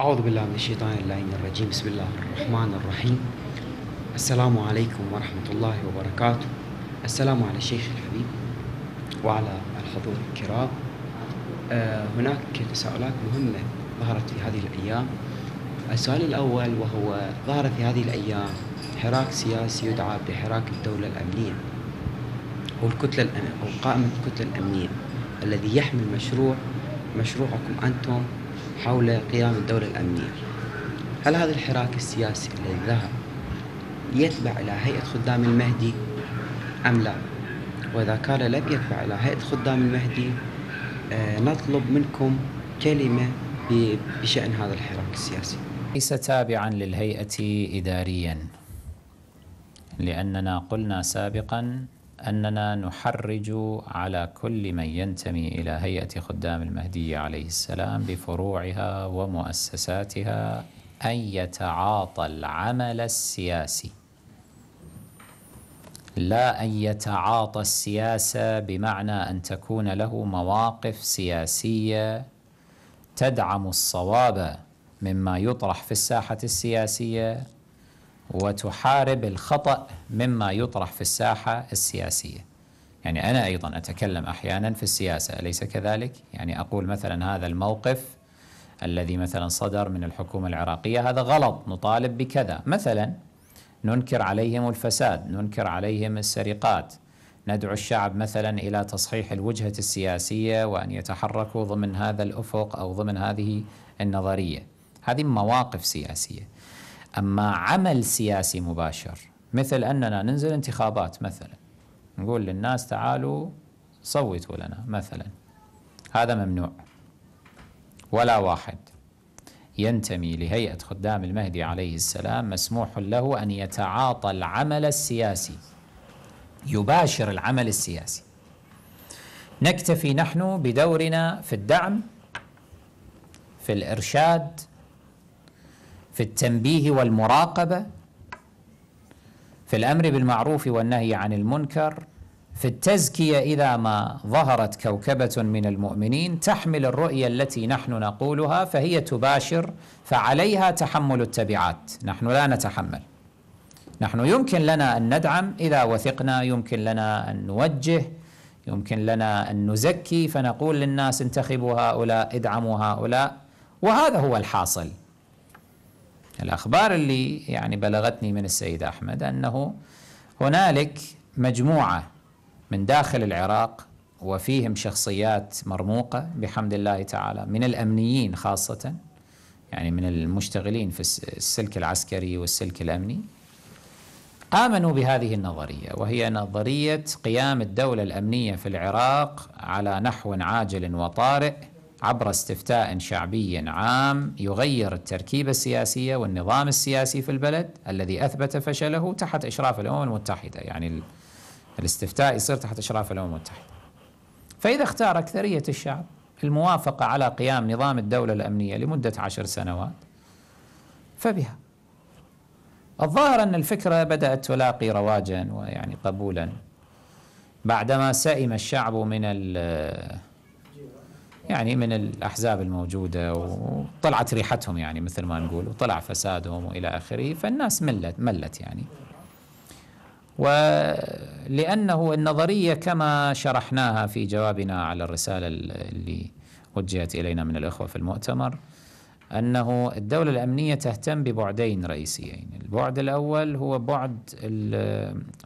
أعوذ بالله من الشيطان اللعين الرجيم بسم الله الرحمن الرحيم السلام عليكم ورحمة الله وبركاته السلام على الشيخ الحبيب وعلى الحضور الكرام آه، هناك تساؤلات مهمة ظهرت في هذه الأيام السؤال الأول وهو ظهر في هذه الأيام حراك سياسي يدعى بحراك الدولة الأمنية أو الكتلة الأمنية أو قائمة الكتلة الأمنية الذي يحمل مشروع مشروعكم أنتم حول قيام الدولة الأمنية هل هذا الحراك السياسي الذي ذهب يتبع إلى هيئة خدام المهدي أم لا وإذا كان لم يتبع إلى هيئة خدام المهدي آه، نطلب منكم كلمة بشأن هذا الحراك السياسي ليس تابعا للهيئة إداريا لأننا قلنا سابقا أننا نحرج على كل من ينتمي إلى هيئة خدام المهدي عليه السلام بفروعها ومؤسساتها أن يتعاطى العمل السياسي لا أن يتعاطى السياسة بمعنى أن تكون له مواقف سياسية تدعم الصواب مما يطرح في الساحة السياسية وتحارب الخطأ مما يطرح في الساحة السياسية يعني أنا أيضا أتكلم أحيانا في السياسة أليس كذلك؟ يعني أقول مثلا هذا الموقف الذي مثلا صدر من الحكومة العراقية هذا غلط نطالب بكذا مثلا ننكر عليهم الفساد ننكر عليهم السرقات ندعو الشعب مثلا إلى تصحيح الوجهة السياسية وأن يتحركوا ضمن هذا الأفق أو ضمن هذه النظرية هذه مواقف سياسية أما عمل سياسي مباشر مثل أننا ننزل انتخابات مثلا نقول للناس تعالوا صوتوا لنا مثلا هذا ممنوع ولا واحد ينتمي لهيئة خدام المهدي عليه السلام مسموح له أن يتعاطى العمل السياسي يباشر العمل السياسي نكتفي نحن بدورنا في الدعم في الإرشاد في التنبيه والمراقبه في الامر بالمعروف والنهي عن المنكر في التزكيه اذا ما ظهرت كوكبه من المؤمنين تحمل الرؤيه التي نحن نقولها فهي تباشر فعليها تحمل التبعات نحن لا نتحمل نحن يمكن لنا ان ندعم اذا وثقنا يمكن لنا ان نوجه يمكن لنا ان نزكي فنقول للناس انتخبوا هؤلاء ادعموا هؤلاء وهذا هو الحاصل الأخبار اللي يعني بلغتني من السيد أحمد أنه هنالك مجموعة من داخل العراق وفيهم شخصيات مرموقة بحمد الله تعالى من الأمنيين خاصة يعني من المشتغلين في السلك العسكري والسلك الأمني آمنوا بهذه النظرية وهي نظرية قيام الدولة الأمنية في العراق على نحو عاجل وطارئ عبر استفتاء شعبي عام يغير التركيبة السياسية والنظام السياسي في البلد الذي أثبت فشله تحت إشراف الأمم المتحدة يعني الاستفتاء يصير تحت إشراف الأمم المتحدة فإذا اختار أكثرية الشعب الموافقة على قيام نظام الدولة الأمنية لمدة عشر سنوات فبها الظاهر أن الفكرة بدأت تلاقي رواجا ويعني قبولا بعدما سئم الشعب من يعني من الأحزاب الموجودة وطلعت ريحتهم يعني مثل ما نقول وطلع فسادهم وإلى آخره فالناس ملت ملت يعني ولأنه النظرية كما شرحناها في جوابنا على الرسالة اللي وجهت إلينا من الإخوة في المؤتمر أنه الدولة الأمنية تهتم ببعدين رئيسيين البعد الأول هو بعد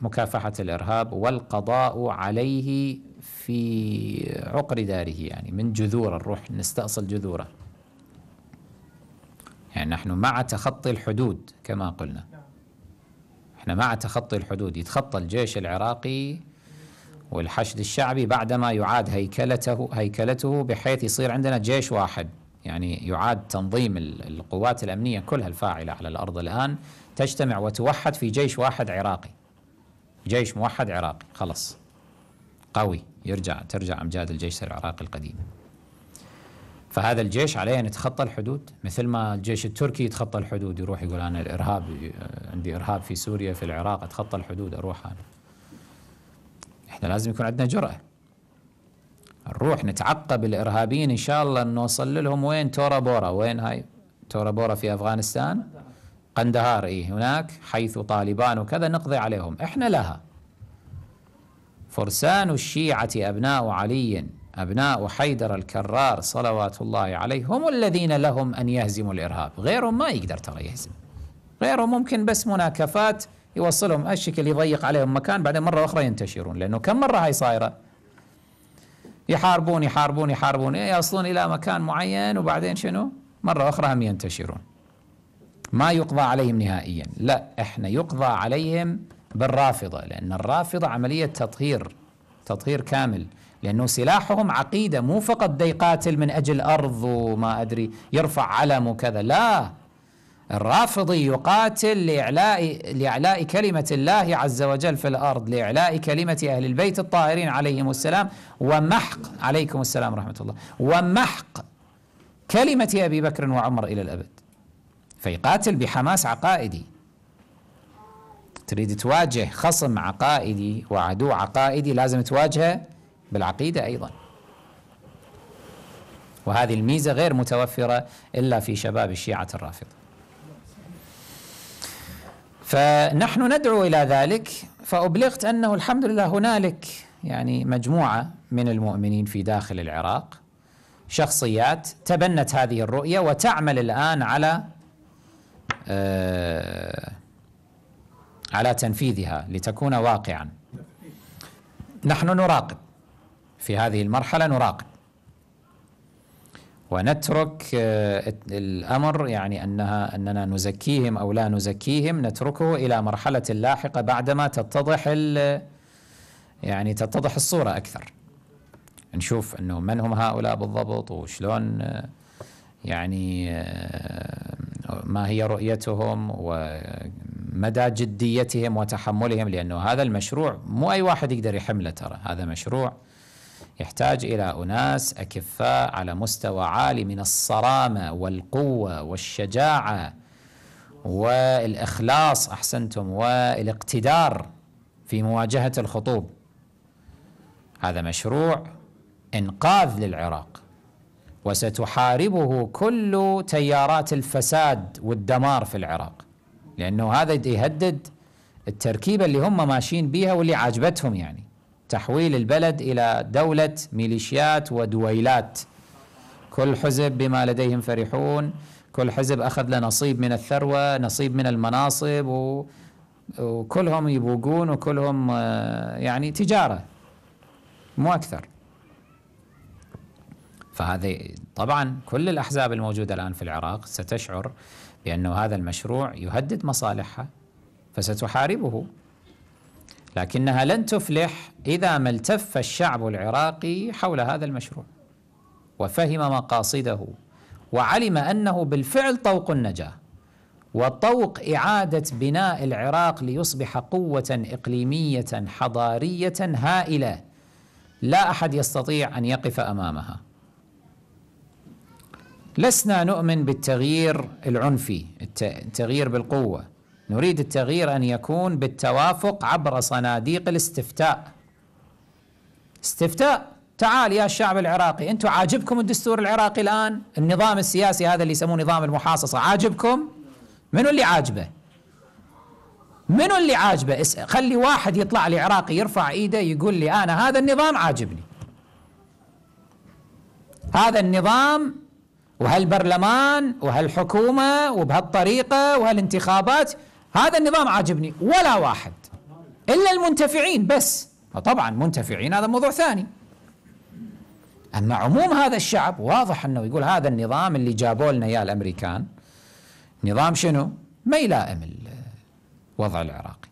مكافحة الإرهاب والقضاء عليه في عقر داره يعني من جذوره نروح نستأصل جذوره يعني نحن مع تخطي الحدود كما قلنا احنا مع تخطي الحدود يتخطى الجيش العراقي والحشد الشعبي بعدما يعاد هيكلته هيكلته بحيث يصير عندنا جيش واحد يعني يعاد تنظيم القوات الأمنية كلها الفاعلة على الأرض الآن تجتمع وتوحد في جيش واحد عراقي جيش موحد عراقي خلاص قوي يرجع ترجع امجاد الجيش العراقي القديم فهذا الجيش عليه ان يتخطى الحدود مثل ما الجيش التركي يتخطى الحدود يروح يقول انا الارهاب عندي ارهاب في سوريا في العراق اتخطى الحدود اروح انا احنا لازم يكون عندنا جرأة نروح نتعقب الارهابيين ان شاء الله نوصل لهم وين تورا بورا وين هاي تورا بورا في افغانستان قندهار اي هناك حيث طالبان وكذا نقضي عليهم احنا لها فرسان الشيعة أبناء علي أبناء حيدر الكرار صلوات الله عليه هم الذين لهم أن يهزموا الإرهاب غيرهم ما يقدر ترى يهزم غيرهم ممكن بس مناكفات يوصلهم الشكل يضيق عليهم مكان بعدين مرة أخرى ينتشرون لأنه كم مرة هاي صايرة يحاربون يحاربون يحاربون إيه، يصلون إلى مكان معين وبعدين شنو مرة أخرى هم ينتشرون ما يقضى عليهم نهائيا لا احنا يقضى عليهم بالرافضة لأن الرافضة عملية تطهير تطهير كامل لأنه سلاحهم عقيدة مو فقط ديقاتل من أجل أرض وما أدري يرفع علم وكذا لا الرافضي يقاتل لإعلاء, لإعلاء كلمة الله عز وجل في الأرض لإعلاء كلمة أهل البيت الطاهرين عليهم السلام ومحق عليكم السلام ورحمة الله ومحق كلمة أبي بكر وعمر إلى الأبد فيقاتل بحماس عقائدي تريد تواجه خصم عقائدي وعدو عقائدي لازم تواجهه بالعقيدة أيضا وهذه الميزة غير متوفرة إلا في شباب الشيعة الرافضة فنحن ندعو إلى ذلك فأبلغت أنه الحمد لله هنالك يعني مجموعة من المؤمنين في داخل العراق شخصيات تبنت هذه الرؤية وتعمل الآن على آه على تنفيذها لتكون واقعا نحن نراقب في هذه المرحلة نراقب ونترك آه، الأمر يعني أنها أننا نزكيهم أو لا نزكيهم نتركه إلى مرحلة لاحقة بعدما تتضح يعني تتضح الصورة أكثر نشوف أنه من هم هؤلاء بالضبط وشلون آه، يعني آه، ما هي رؤيتهم و مدى جديتهم وتحملهم لأنه هذا المشروع مو أي واحد يقدر يحمله ترى هذا مشروع يحتاج إلى أناس أكفاء على مستوى عالي من الصرامة والقوة والشجاعة والإخلاص أحسنتم والاقتدار في مواجهة الخطوب هذا مشروع إنقاذ للعراق وستحاربه كل تيارات الفساد والدمار في العراق لانه هذا يهدد التركيبه اللي هم ماشيين بيها واللي عاجبتهم يعني تحويل البلد الى دوله ميليشيات ودويلات كل حزب بما لديهم فرحون كل حزب اخذ له نصيب من الثروه نصيب من المناصب و وكلهم يبوقون وكلهم آه، يعني تجاره مو اكثر فهذه طبعا كل الاحزاب الموجوده الان في العراق ستشعر لأنه هذا المشروع يهدد مصالحها فستحاربه لكنها لن تفلح إذا ما التف الشعب العراقي حول هذا المشروع وفهم مقاصده وعلم أنه بالفعل طوق النجاة وطوق إعادة بناء العراق ليصبح قوة إقليمية حضارية هائلة لا أحد يستطيع أن يقف أمامها لسنا نؤمن بالتغيير العنفي التغيير بالقوة نريد التغيير أن يكون بالتوافق عبر صناديق الاستفتاء استفتاء تعال يا الشعب العراقي أنتم عاجبكم الدستور العراقي الآن النظام السياسي هذا اللي يسموه نظام المحاصصة عاجبكم منو اللي عاجبه منو اللي عاجبه خلي واحد يطلع لي عراقي يرفع ايده يقول لي أنا هذا النظام عاجبني هذا النظام وهالبرلمان وهالحكومة وبهالطريقة وهالانتخابات هذا النظام عاجبني ولا واحد إلا المنتفعين بس طبعا منتفعين هذا موضوع ثاني أما عموم هذا الشعب واضح أنه يقول هذا النظام اللي جابوا لنا إياه الأمريكان نظام شنو؟ ما يلائم الوضع العراقي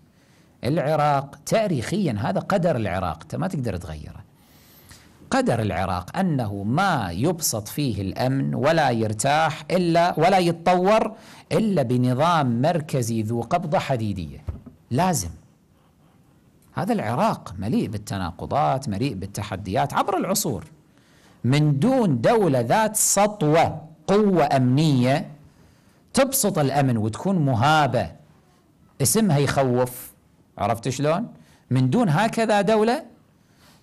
العراق تاريخيا هذا قدر العراق ما تقدر تغيره قدر العراق انه ما يبسط فيه الامن ولا يرتاح الا ولا يتطور الا بنظام مركزي ذو قبضه حديديه لازم هذا العراق مليء بالتناقضات مليء بالتحديات عبر العصور من دون دوله ذات سطوه قوه امنيه تبسط الامن وتكون مهابه اسمها يخوف عرفت شلون من دون هكذا دوله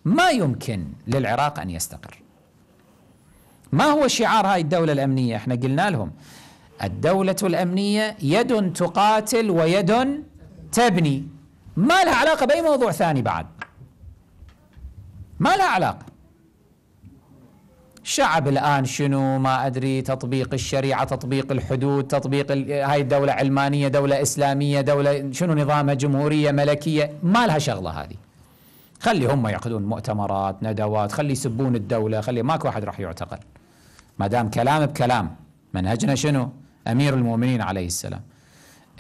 ما يمكن للعراق أن يستقر ما هو شعار هاي الدولة الأمنية احنا قلنا لهم الدولة الأمنية يد تقاتل ويد تبني ما لها علاقة بأي موضوع ثاني بعد ما لها علاقة شعب الآن شنو ما أدري تطبيق الشريعة تطبيق الحدود تطبيق هاي الدولة علمانية دولة إسلامية دولة شنو نظامها جمهورية ملكية ما لها شغلة هذه خلي هم يعقدون مؤتمرات ندوات خلي يسبون الدولة خلي ماكو أحد راح يعتقل ما دام كلام بكلام منهجنا شنو أمير المؤمنين عليه السلام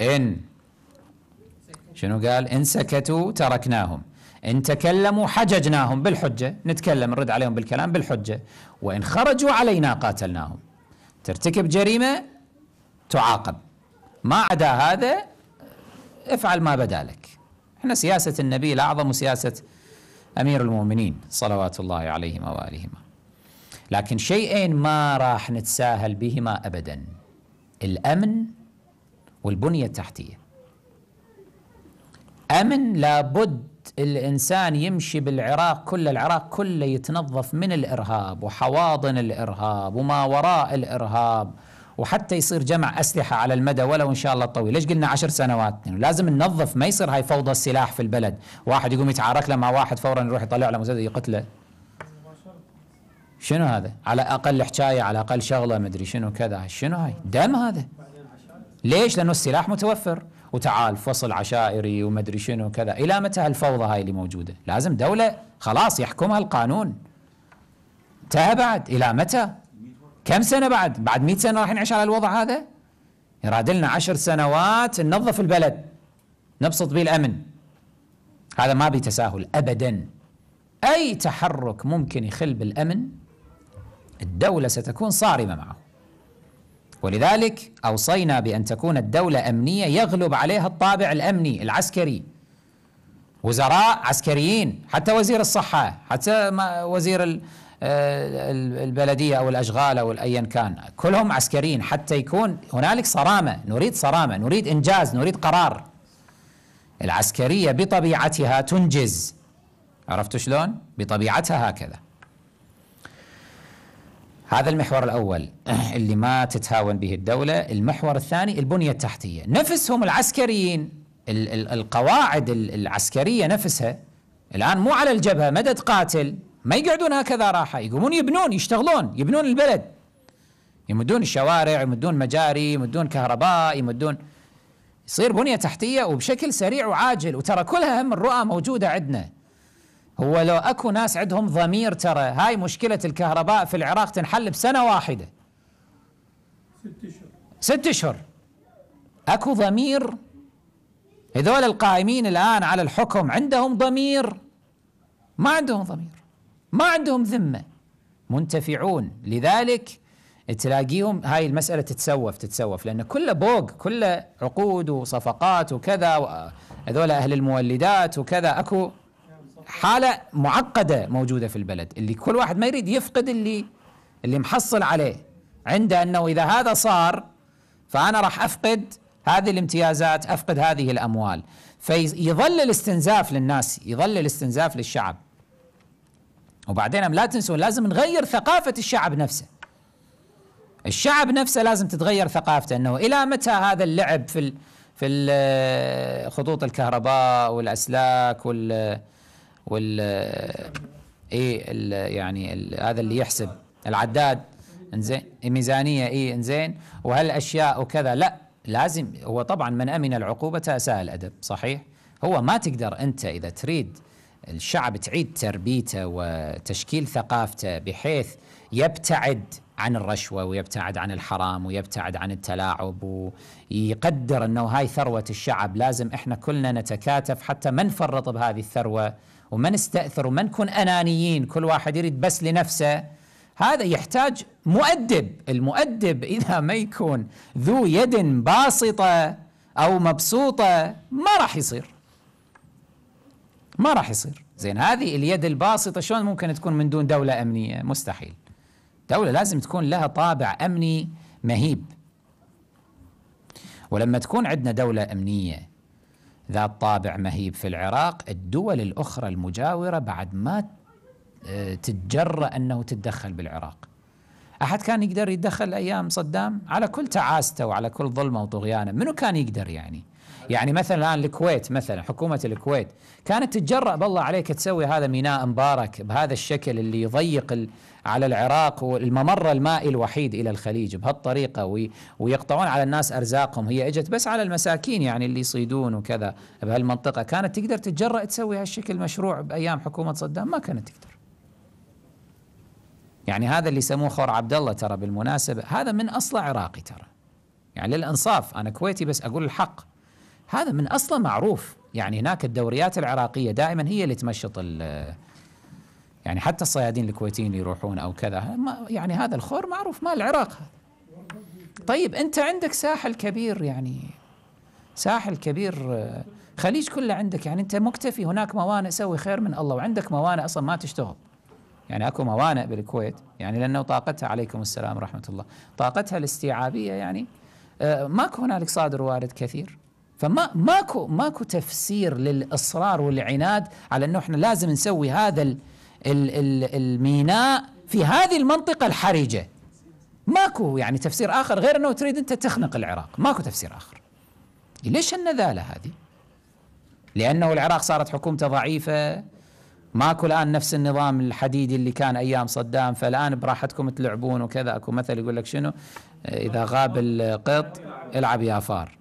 إن شنو قال إن سكتوا تركناهم إن تكلموا حججناهم بالحجة نتكلم نرد عليهم بالكلام بالحجة وإن خرجوا علينا قاتلناهم ترتكب جريمة تعاقب ما عدا هذا افعل ما بدالك احنا سياسة النبي الأعظم وسياسة أمير المؤمنين صلوات الله عليهما وآلهما لكن شيئين ما راح نتساهل بهما أبدا الأمن والبنية التحتية أمن لابد الإنسان يمشي بالعراق كل العراق كله يتنظف من الإرهاب وحواضن الإرهاب وما وراء الإرهاب وحتى يصير جمع أسلحة على المدى ولو إن شاء الله الطويل ليش قلنا عشر سنوات يعني لازم ننظف ما يصير هاي فوضى السلاح في البلد واحد يقوم يتعارك له مع واحد فورا يروح يطلع له مسدس يقتله شنو هذا على أقل حكاية على أقل شغلة مدري شنو كذا شنو هاي دم هذا ليش لأنه السلاح متوفر وتعال فصل عشائري ومدري شنو كذا إلى متى هالفوضى هاي اللي موجودة لازم دولة خلاص يحكمها القانون انتهى بعد إلى متى كم سنة بعد بعد 100 سنة راح نعيش على الوضع هذا يراد لنا عشر سنوات ننظف البلد نبسط به الأمن هذا ما به تساهل أبدا أي تحرك ممكن يخل بالأمن الدولة ستكون صارمة معه ولذلك أوصينا بأن تكون الدولة أمنية يغلب عليها الطابع الأمني العسكري وزراء عسكريين حتى وزير الصحة حتى وزير آه، البلديه او الاشغال او ايا كان كلهم عسكريين حتى يكون هنالك صرامه نريد صرامه نريد انجاز نريد قرار العسكريه بطبيعتها تنجز عرفت شلون بطبيعتها هكذا هذا المحور الأول اللي ما تتهاون به الدولة المحور الثاني البنية التحتية نفسهم العسكريين القواعد العسكرية نفسها الآن مو على الجبهة مدد قاتل ما يقعدون هكذا راحة يقومون يبنون يشتغلون يبنون البلد يمدون الشوارع يمدون مجاري يمدون كهرباء يمدون يصير بنية تحتية وبشكل سريع وعاجل وترى كلها هم الرؤى موجودة عندنا هو لو اكو ناس عندهم ضمير ترى هاي مشكلة الكهرباء في العراق تنحل بسنة واحدة ست اشهر ست اشهر اكو ضمير هذول القائمين الان على الحكم عندهم ضمير ما عندهم ضمير ما عندهم ذمه منتفعون لذلك تلاقيهم هاي المسألة تتسوف تتسوف لأن كله بوق كله عقود وصفقات وكذا هذول أهل المولدات وكذا أكو حالة معقدة موجودة في البلد اللي كل واحد ما يريد يفقد اللي اللي محصل عليه عنده أنه إذا هذا صار فأنا راح أفقد هذه الامتيازات أفقد هذه الأموال فيظل الاستنزاف للناس يظل الاستنزاف للشعب وبعدين لا تنسوا لازم نغير ثقافة الشعب نفسه الشعب نفسه لازم تتغير ثقافته انه الى متى هذا اللعب في في آه، خطوط الكهرباء والاسلاك وال وال آه، اي ال يعني ال هذا اللي يحسب العداد انزين ميزانيه اي انزين وهالاشياء وكذا لا لازم هو طبعا من امن العقوبه اساء الادب صحيح هو ما تقدر انت اذا تريد الشعب تعيد تربيته وتشكيل ثقافته بحيث يبتعد عن الرشوة ويبتعد عن الحرام ويبتعد عن التلاعب ويقدر أنه هاي ثروة الشعب لازم إحنا كلنا نتكاتف حتى ما نفرط بهذه الثروة وما نستأثر وما نكون أنانيين كل واحد يريد بس لنفسه هذا يحتاج مؤدب المؤدب إذا ما يكون ذو يد باسطة أو مبسوطة ما راح يصير ما راح يصير زين هذه اليد الباسطة شلون ممكن تكون من دون دولة أمنية مستحيل دولة لازم تكون لها طابع أمني مهيب ولما تكون عندنا دولة أمنية ذات طابع مهيب في العراق الدول الأخرى المجاورة بعد ما آه، تتجرأ أنه تتدخل بالعراق أحد كان يقدر يتدخل أيام صدام على كل تعاسته وعلى كل ظلمه وطغيانه منو كان يقدر يعني يعني مثلا الآن الكويت مثلا حكومة الكويت كانت تتجرأ بالله عليك تسوي هذا ميناء مبارك بهذا الشكل اللي يضيق على العراق والممر المائي الوحيد إلى الخليج بهالطريقة ويقطعون على الناس أرزاقهم هي إجت بس على المساكين يعني اللي يصيدون وكذا بهالمنطقة كانت تقدر تتجرأ تسوي هالشكل مشروع بأيام حكومة صدام ما كانت تقدر يعني هذا اللي يسموه خور عبد الله ترى بالمناسبة هذا من أصله عراقي ترى يعني للإنصاف أنا كويتي بس أقول الحق هذا من اصله معروف يعني هناك الدوريات العراقيه دائما هي اللي تمشط يعني حتى الصيادين الكويتيين اللي يروحون او كذا ما يعني هذا الخور معروف مال العراق طيب انت عندك ساحل كبير يعني ساحل كبير خليج كله عندك يعني انت مكتفي هناك موانئ سوي خير من الله وعندك موانئ اصلا ما تشتغل يعني اكو موانئ بالكويت يعني لانه طاقتها عليكم السلام ورحمه الله طاقتها الاستيعابيه يعني آه، ماكو هنالك صادر وارد كثير فما ماكو ماكو تفسير للاصرار والعناد على انه احنا لازم نسوي هذا الـ الـ الـ الميناء في هذه المنطقه الحرجه ماكو يعني تفسير اخر غير انه تريد انت تخنق العراق ماكو تفسير اخر ليش النذاله هذه لانه العراق صارت حكومته ضعيفه ماكو الان نفس النظام الحديدي اللي كان ايام صدام فالان براحتكم تلعبون وكذا اكو مثل يقول لك شنو اذا غاب القط العب يا فار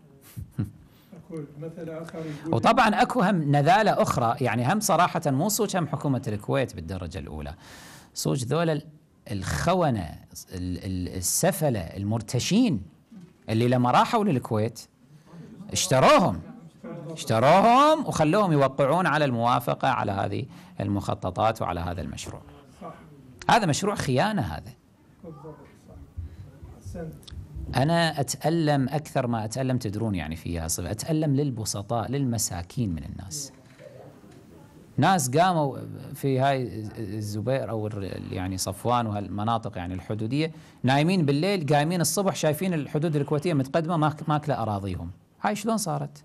وطبعا اكو هم نذاله اخرى يعني هم صراحه مو صوج هم حكومه الكويت بالدرجه الاولى صوج ذول الخونه السفله المرتشين اللي لما راحوا للكويت اشتروهم اشتروهم وخلوهم يوقعون على الموافقه على هذه المخططات وعلى هذا المشروع هذا مشروع خيانه هذا أنا أتألم أكثر ما أتألم تدرون يعني فيها صفة أتألم للبسطاء للمساكين من الناس ناس قاموا في هاي الزبير أو يعني صفوان وهالمناطق يعني الحدودية نايمين بالليل قايمين الصبح شايفين الحدود الكويتية متقدمة ماكلة أراضيهم هاي شلون صارت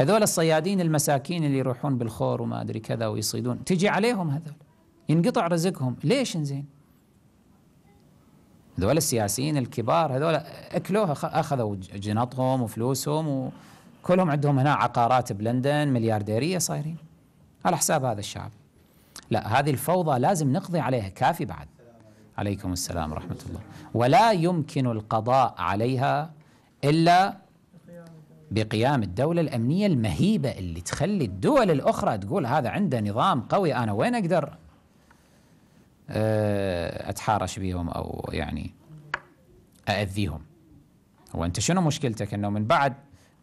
هذول الصيادين المساكين اللي يروحون بالخور وما أدري كذا ويصيدون تجي عليهم هذول ينقطع رزقهم ليش انزين هذول السياسيين الكبار هذول اكلوها اخذوا جنطهم وفلوسهم وكلهم عندهم هنا عقارات بلندن مليارديريه صايرين على حساب هذا الشعب لا هذه الفوضى لازم نقضي عليها كافي بعد عليكم السلام ورحمة الله ولا يمكن القضاء عليها إلا بقيام الدولة الأمنية المهيبة اللي تخلي الدول الأخرى تقول هذا عنده نظام قوي أنا وين أقدر آه، اتحارش بيهم او يعني ااذيهم هو انت شنو مشكلتك انه من بعد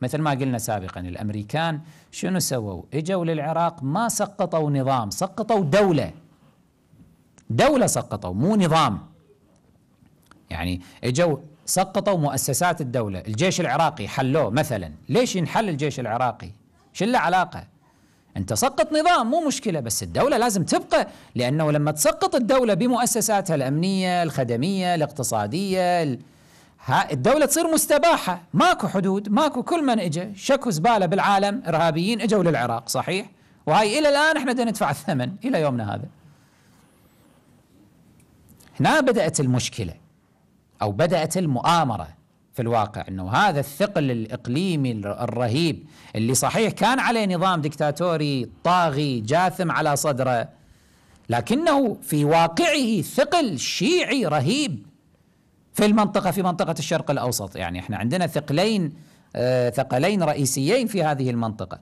مثل ما قلنا سابقا الامريكان شنو سووا؟ اجوا للعراق ما سقطوا نظام، سقطوا دوله. دوله سقطوا مو نظام. يعني اجوا سقطوا مؤسسات الدوله، الجيش العراقي حلوه مثلا، ليش ينحل الجيش العراقي؟ شو له علاقه؟ انت سقط نظام مو مشكله بس الدوله لازم تبقى لانه لما تسقط الدوله بمؤسساتها الامنيه الخدميه الاقتصاديه الدولة تصير مستباحة ماكو حدود ماكو كل من اجى شكو زبالة بالعالم ارهابيين اجوا للعراق صحيح وهاي الى الان احنا بدنا ندفع الثمن الى يومنا هذا هنا بدأت المشكلة او بدأت المؤامرة في الواقع انه هذا الثقل الاقليمي الرهيب اللي صحيح كان عليه نظام دكتاتوري طاغي جاثم على صدره لكنه في واقعه ثقل شيعي رهيب في المنطقه في منطقه الشرق الاوسط يعني احنا عندنا ثقلين آه ثقلين رئيسيين في هذه المنطقه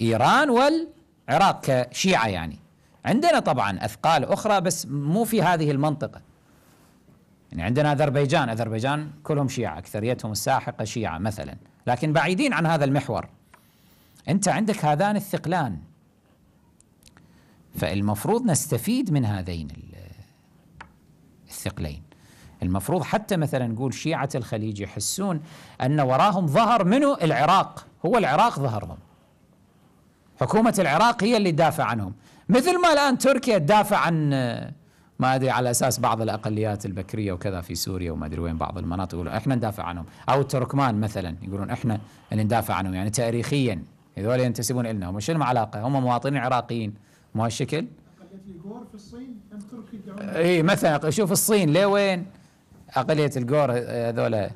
ايران والعراق كشيعه يعني عندنا طبعا اثقال اخرى بس مو في هذه المنطقه يعني عندنا أذربيجان أذربيجان كلهم شيعة أكثريتهم الساحقة شيعة مثلا لكن بعيدين عن هذا المحور أنت عندك هذان الثقلان فالمفروض نستفيد من هذين الثقلين المفروض حتى مثلا نقول شيعة الخليج يحسون أن وراهم ظهر منه العراق هو العراق ظهرهم حكومة العراق هي اللي تدافع عنهم مثل ما الآن تركيا تدافع عن ما ادري على اساس بعض الاقليات البكريه وكذا في سوريا وما ادري وين بعض المناطق يقولون احنا ندافع عنهم او التركمان مثلا يقولون احنا اللي ندافع عنهم يعني تاريخيا هذول ينتسبون النا وش العلاقه هم مواطنين عراقيين مو هالشكل اقليه الجور في الصين اي مثلا شوف الصين ليه وين اقليه الجور هذول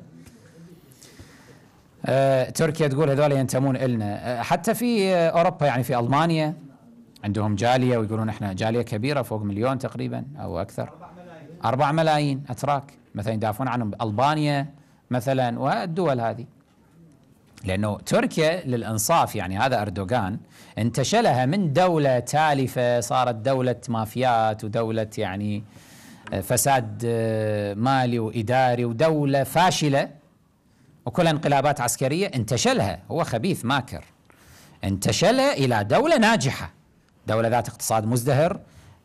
آه، تركيا تقول هذول ينتمون النا آه، حتى في اوروبا يعني في المانيا عندهم جالية ويقولون احنا جالية كبيرة فوق مليون تقريبا أو أكثر أربع ملايين أتراك مثلا يدافعون عنهم ألبانيا مثلا والدول هذه لأنه تركيا للإنصاف يعني هذا أردوغان انتشلها من دولة تالفة صارت دولة مافيات ودولة يعني آه، فساد آه، مالي وإداري ودولة فاشلة وكل انقلابات عسكرية انتشلها هو خبيث ماكر انتشلها إلى دولة ناجحة دولة ذات اقتصاد مزدهر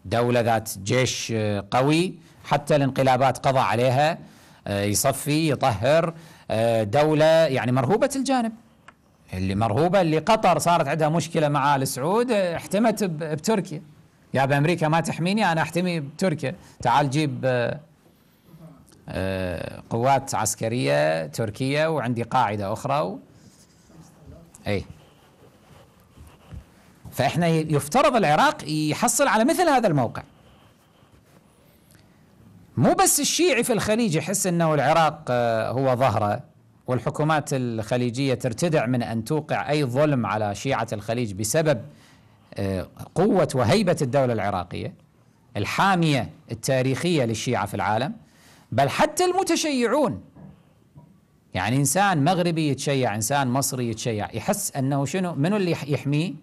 دولة ذات جيش آه، قوي حتى الانقلابات قضى عليها آه، يصفي يطهر آه، دولة يعني مرهوبة الجانب اللي مرهوبة اللي قطر صارت عندها مشكلة مع السعود احتمت بتركيا يا بأمريكا ما تحميني أنا أحتمي بتركيا تعال جيب قوات عسكرية تركية وعندي قاعدة أخرى و... أي فإحنا يفترض العراق يحصل على مثل هذا الموقع مو بس الشيعي في الخليج يحس أنه العراق آه، هو ظهره والحكومات الخليجية ترتدع من أن توقع أي ظلم على شيعة الخليج بسبب آه، قوة وهيبة الدولة العراقية الحامية التاريخية للشيعة في العالم بل حتى المتشيعون يعني إنسان مغربي يتشيع إنسان مصري يتشيع يحس أنه شنو منو اللي يحميه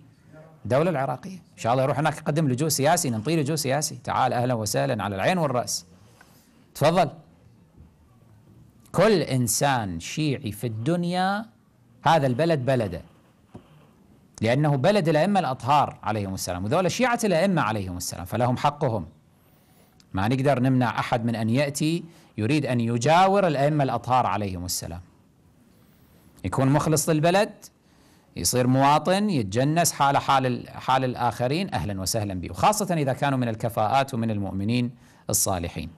الدولة العراقية إن شاء الله يروح هناك يقدم لجوء سياسي ننطيه لجوء سياسي تعال أهلا وسهلا على العين والرأس تفضل كل إنسان شيعي في الدنيا هذا البلد بلده لأنه بلد الأئمة الأطهار عليهم السلام وذولا شيعة الأئمة عليهم السلام فلهم حقهم ما نقدر نمنع أحد من أن يأتي يريد أن يجاور الأئمة الأطهار عليهم السلام يكون مخلص للبلد يصير مواطن يتجنس حال حال حال الاخرين اهلا وسهلا به وخاصه اذا كانوا من الكفاءات ومن المؤمنين الصالحين.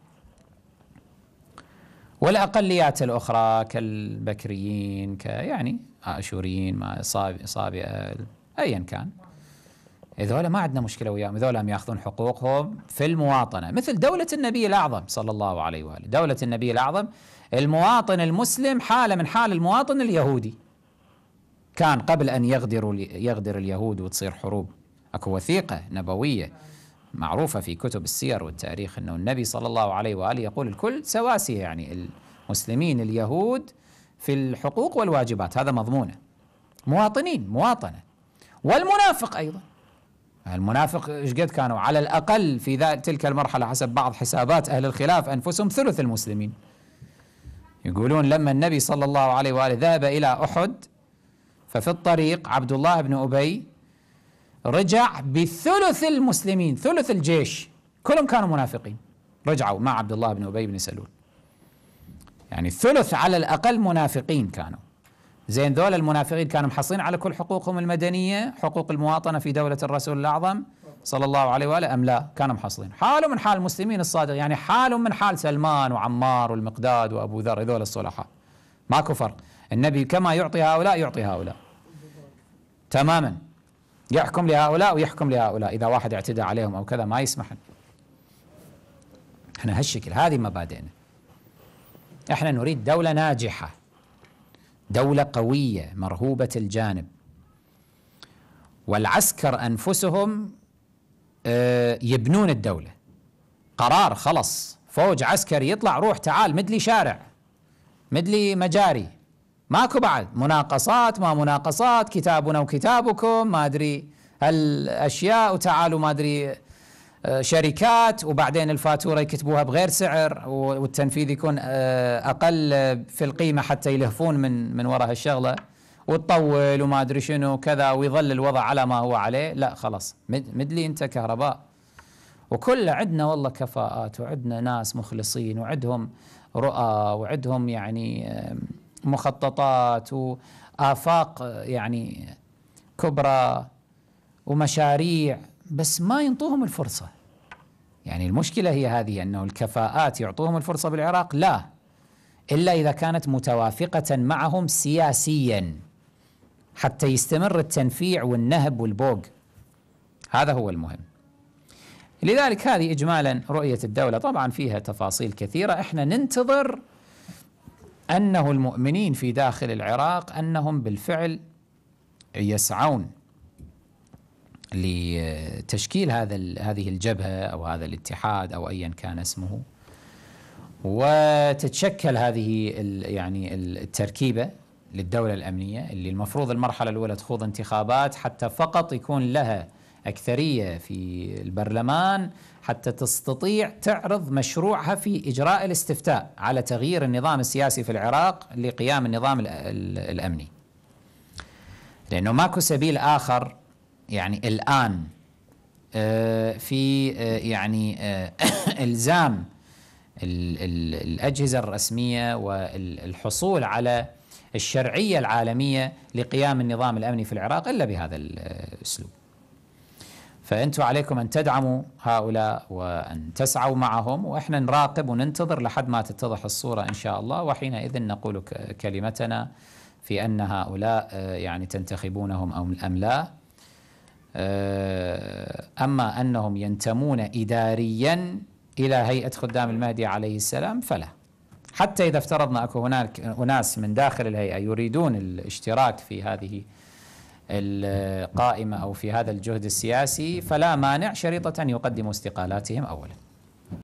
والاقليات الاخرى كالبكريين كيعني اشوريين ما صابئه ايا كان هذول ما عندنا مشكله وياهم هذول ياخذون حقوقهم في المواطنه مثل دوله النبي الاعظم صلى الله عليه واله دوله النبي الاعظم المواطن المسلم حاله من حال المواطن اليهودي كان قبل أن يغدر يغدر اليهود وتصير حروب أكو وثيقة نبوية معروفة في كتب السير والتاريخ أنه النبي صلى الله عليه وآله يقول الكل سواسية يعني المسلمين اليهود في الحقوق والواجبات هذا مضمونه مواطنين مواطنة والمنافق أيضا المنافق ايش قد كانوا على الاقل في تلك المرحله حسب بعض حسابات اهل الخلاف انفسهم ثلث المسلمين يقولون لما النبي صلى الله عليه واله ذهب الى احد ففي الطريق عبد الله بن أبي رجع بثلث المسلمين ثلث الجيش كلهم كانوا منافقين رجعوا مع عبد الله بن أبي بن سلول يعني ثلث على الأقل منافقين كانوا زين ذول المنافقين كانوا محصين على كل حقوقهم المدنية حقوق المواطنة في دولة الرسول الأعظم صلى الله عليه وآله أم لا كانوا محصلين حالهم من حال المسلمين الصادق يعني حالهم من حال سلمان وعمار والمقداد وأبو ذر هذول الصلحاء ماكو فرق النبي كما يعطي هؤلاء يعطي هؤلاء تماما يحكم لهؤلاء ويحكم لهؤلاء إذا واحد اعتدى عليهم أو كذا ما يسمح احنا هالشكل هذه مبادئنا احنا نريد دولة ناجحة دولة قوية مرهوبة الجانب والعسكر أنفسهم آه، يبنون الدولة قرار خلص فوج عسكري يطلع روح تعال مدلي شارع مدلي مجاري ماكو بعد مناقصات ما مناقصات كتابنا وكتابكم ما ادري هالاشياء وتعالوا ما ادري آه، شركات وبعدين الفاتوره يكتبوها بغير سعر والتنفيذ يكون آه، اقل في القيمه حتى يلهفون من من وراء هالشغله وتطول وما ادري شنو كذا ويظل الوضع على ما هو عليه لا خلاص مدلي انت كهرباء وكل عندنا والله كفاءات وعندنا ناس مخلصين وعندهم رؤى وعندهم يعني مخططات وآفاق يعني كبرى ومشاريع بس ما ينطوهم الفرصة يعني المشكلة هي هذه أنه الكفاءات يعطوهم الفرصة بالعراق لا إلا إذا كانت متوافقة معهم سياسيا حتى يستمر التنفيع والنهب والبوق هذا هو المهم لذلك هذه إجمالا رؤية الدولة طبعا فيها تفاصيل كثيرة إحنا ننتظر أنه المؤمنين في داخل العراق أنهم بالفعل يسعون لتشكيل هذا هذه الجبهة أو هذا الاتحاد أو أيا كان اسمه وتتشكل هذه يعني التركيبة للدولة الأمنية اللي المفروض المرحلة الأولى تخوض انتخابات حتى فقط يكون لها أكثرية في البرلمان حتى تستطيع تعرض مشروعها في إجراء الاستفتاء على تغيير النظام السياسي في العراق لقيام النظام الأمني لأنه ماكو سبيل آخر يعني الآن آه، في آه، يعني آه، إلزام الأجهزة الرسمية والحصول على الشرعية العالمية لقيام النظام الأمني في العراق إلا بهذا الأسلوب فأنتم عليكم أن تدعموا هؤلاء وأن تسعوا معهم وإحنا نراقب وننتظر لحد ما تتضح الصورة إن شاء الله وحينئذ نقول كلمتنا في أن هؤلاء آه، يعني تنتخبونهم أم لا آه، أما أنهم ينتمون إداريا إلى هيئة خدام المهدي عليه السلام فلا حتى إذا افترضنا أكو هناك أناس من داخل الهيئة يريدون الاشتراك في هذه القائمة أو في هذا الجهد السياسي فلا مانع شريطة أن يقدموا استقالاتهم أولا